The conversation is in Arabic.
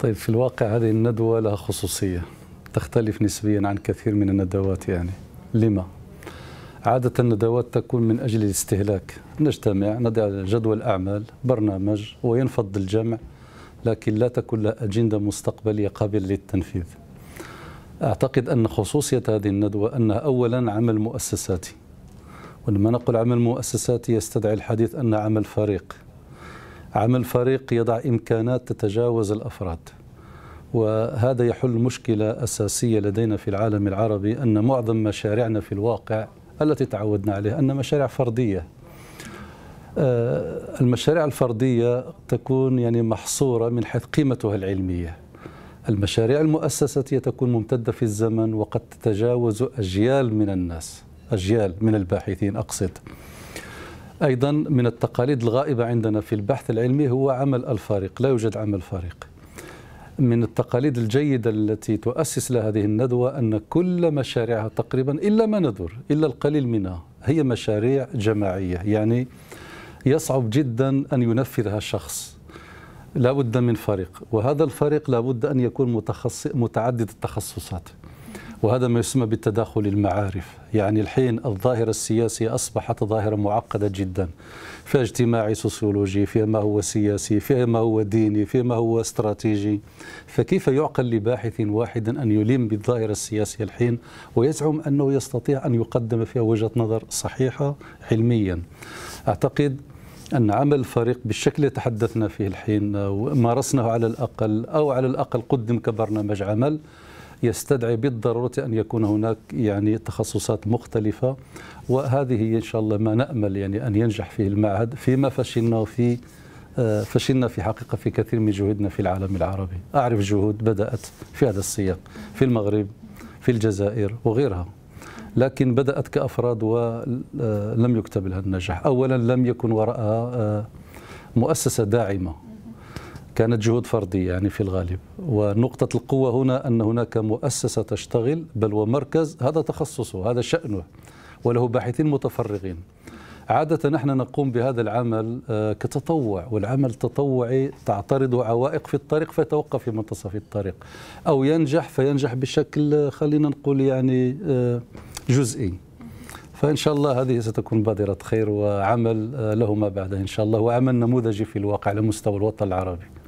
طيب في الواقع هذه الندوة لها خصوصية تختلف نسبيا عن كثير من الندوات يعني لما؟ عادة الندوات تكون من أجل الاستهلاك نجتمع نضع جدول أعمال برنامج وينفض الجمع لكن لا تكون لها أجندة مستقبلية قابلة للتنفيذ أعتقد أن خصوصية هذه الندوة أنها أولا عمل مؤسساتي ولما نقول عمل مؤسساتي يستدعي الحديث أن عمل فريق عمل فريق يضع إمكانات تتجاوز الأفراد وهذا يحل مشكلة أساسية لدينا في العالم العربي أن معظم مشاريعنا في الواقع التي تعودنا عليها أن مشاريع فردية آه، المشاريع الفردية تكون يعني محصورة من حيث قيمتها العلمية المشاريع المؤسساتية تكون ممتدة في الزمن وقد تتجاوز أجيال من الناس أجيال من الباحثين أقصد أيضا من التقاليد الغائبة عندنا في البحث العلمي هو عمل الفريق لا يوجد عمل فريق من التقاليد الجيدة التي تؤسس لهذه الندوة أن كل مشاريعها تقريبا إلا ما نذر إلا القليل منها هي مشاريع جماعية يعني يصعب جدا أن ينفذها شخص لابد من فريق وهذا الفريق لابد أن يكون متعدد التخصصات وهذا ما يسمى بالتداخل المعارف يعني الحين الظاهرة السياسية أصبحت ظاهرة معقدة جدا في اجتماعي سوسيولوجي في ما هو سياسي في ما هو ديني في ما هو استراتيجي فكيف يعقل لباحث واحد أن يلم بالظاهرة السياسية الحين ويزعم أنه يستطيع أن يقدم فيها وجهة نظر صحيحة علميا أعتقد أن عمل الفريق بالشكل اللي تحدثنا فيه الحين ومارسناه على الأقل أو على الأقل قدم كبرنامج عمل يستدعي بالضرورة أن يكون هناك يعني تخصصات مختلفة وهذه إن شاء الله ما نأمل يعني أن ينجح فيه المعهد فيما فشلنا في آه، فشلنا في حقيقة في كثير من جهودنا في العالم العربي أعرف جهود بدأت في هذا السياق في المغرب في الجزائر وغيرها لكن بدأت كأفراد ولم آه، يكتب لها النجاح أولا لم يكن وراءها آه، مؤسسة داعمة كانت جهود فردية يعني في الغالب ونقطة القوة هنا أن هناك مؤسسة تشتغل بل ومركز هذا تخصصه هذا شأنه وله باحثين متفرغين عادة نحن نقوم بهذا العمل آه، كتطوع والعمل التطوعي تعترض عوائق في الطريق فيتوقف في منتصف الطريق أو ينجح فينجح بشكل آه، خلينا نقول يعني آه، جزئي فإن شاء الله هذه ستكون بادرة خير وعمل له ما بعده إن شاء الله وعمل نموذجي في الواقع على مستوى الوطن العربي